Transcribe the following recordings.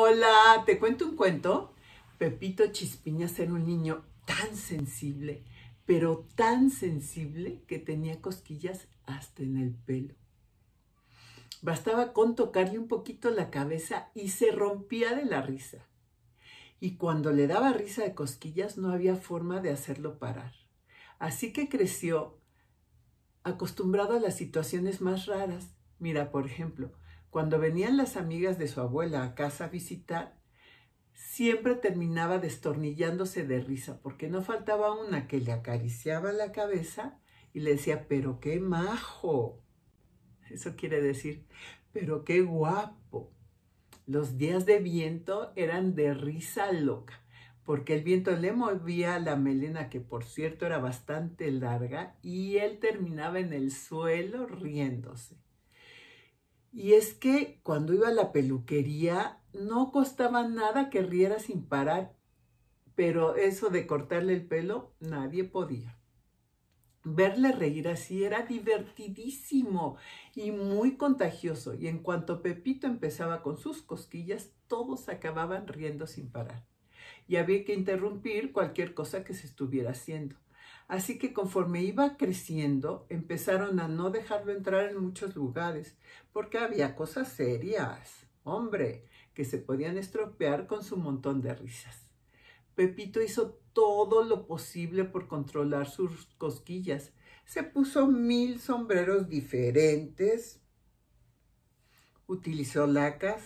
Hola, te cuento un cuento. Pepito Chispiñas era un niño tan sensible, pero tan sensible que tenía cosquillas hasta en el pelo. Bastaba con tocarle un poquito la cabeza y se rompía de la risa. Y cuando le daba risa de cosquillas no había forma de hacerlo parar. Así que creció acostumbrado a las situaciones más raras. Mira, por ejemplo, cuando venían las amigas de su abuela a casa a visitar, siempre terminaba destornillándose de risa, porque no faltaba una que le acariciaba la cabeza y le decía, pero qué majo. Eso quiere decir, pero qué guapo. Los días de viento eran de risa loca, porque el viento le movía la melena, que por cierto era bastante larga, y él terminaba en el suelo riéndose. Y es que cuando iba a la peluquería no costaba nada que riera sin parar, pero eso de cortarle el pelo nadie podía. Verle reír así era divertidísimo y muy contagioso, y en cuanto Pepito empezaba con sus cosquillas, todos acababan riendo sin parar. Y había que interrumpir cualquier cosa que se estuviera haciendo. Así que conforme iba creciendo, empezaron a no dejarlo entrar en muchos lugares, porque había cosas serias, hombre, que se podían estropear con su montón de risas. Pepito hizo todo lo posible por controlar sus cosquillas. Se puso mil sombreros diferentes, utilizó lacas,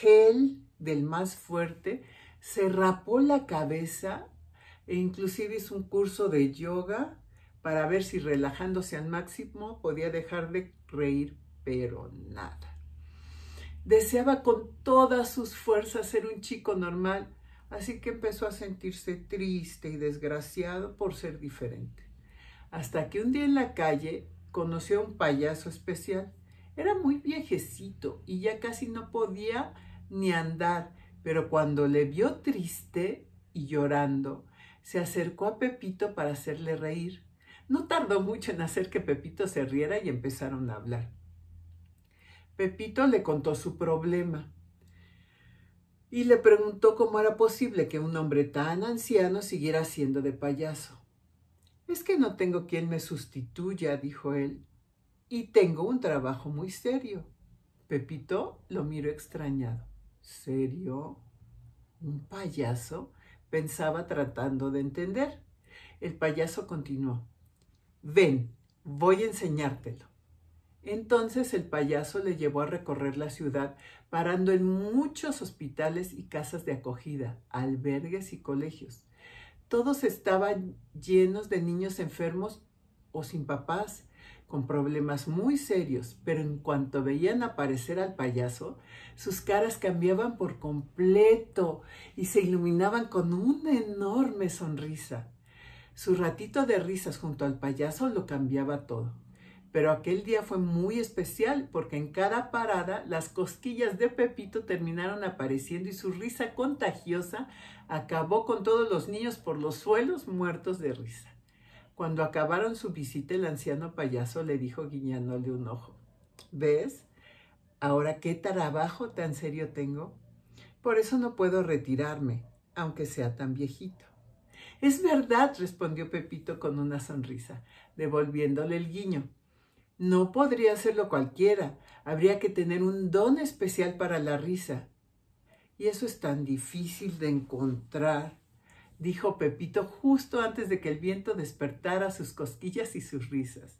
gel del más fuerte, se rapó la cabeza e inclusive hizo un curso de yoga para ver si relajándose al máximo podía dejar de reír, pero nada. Deseaba con todas sus fuerzas ser un chico normal, así que empezó a sentirse triste y desgraciado por ser diferente. Hasta que un día en la calle conoció a un payaso especial. Era muy viejecito y ya casi no podía ni andar, pero cuando le vio triste y llorando, se acercó a Pepito para hacerle reír. No tardó mucho en hacer que Pepito se riera y empezaron a hablar. Pepito le contó su problema y le preguntó cómo era posible que un hombre tan anciano siguiera siendo de payaso. Es que no tengo quien me sustituya, dijo él, y tengo un trabajo muy serio. Pepito lo miró extrañado. ¿Serio? ¿Un payaso? pensaba tratando de entender. El payaso continuó. Ven, voy a enseñártelo. Entonces el payaso le llevó a recorrer la ciudad, parando en muchos hospitales y casas de acogida, albergues y colegios. Todos estaban llenos de niños enfermos o sin papás, con problemas muy serios, pero en cuanto veían aparecer al payaso, sus caras cambiaban por completo y se iluminaban con una enorme sonrisa. Su ratito de risas junto al payaso lo cambiaba todo. Pero aquel día fue muy especial porque en cada parada las cosquillas de Pepito terminaron apareciendo y su risa contagiosa acabó con todos los niños por los suelos muertos de risa. Cuando acabaron su visita, el anciano payaso le dijo guiñándole un ojo, ¿ves? Ahora qué trabajo tan serio tengo. Por eso no puedo retirarme, aunque sea tan viejito. Es verdad, respondió Pepito con una sonrisa, devolviéndole el guiño. No podría hacerlo cualquiera. Habría que tener un don especial para la risa. Y eso es tan difícil de encontrar dijo Pepito justo antes de que el viento despertara sus cosquillas y sus risas.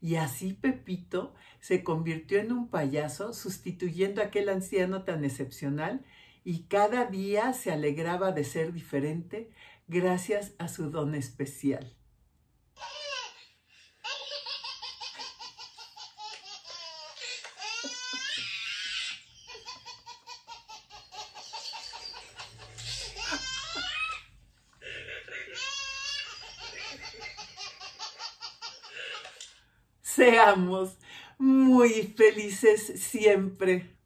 Y así Pepito se convirtió en un payaso, sustituyendo a aquel anciano tan excepcional, y cada día se alegraba de ser diferente gracias a su don especial. Seamos muy felices siempre.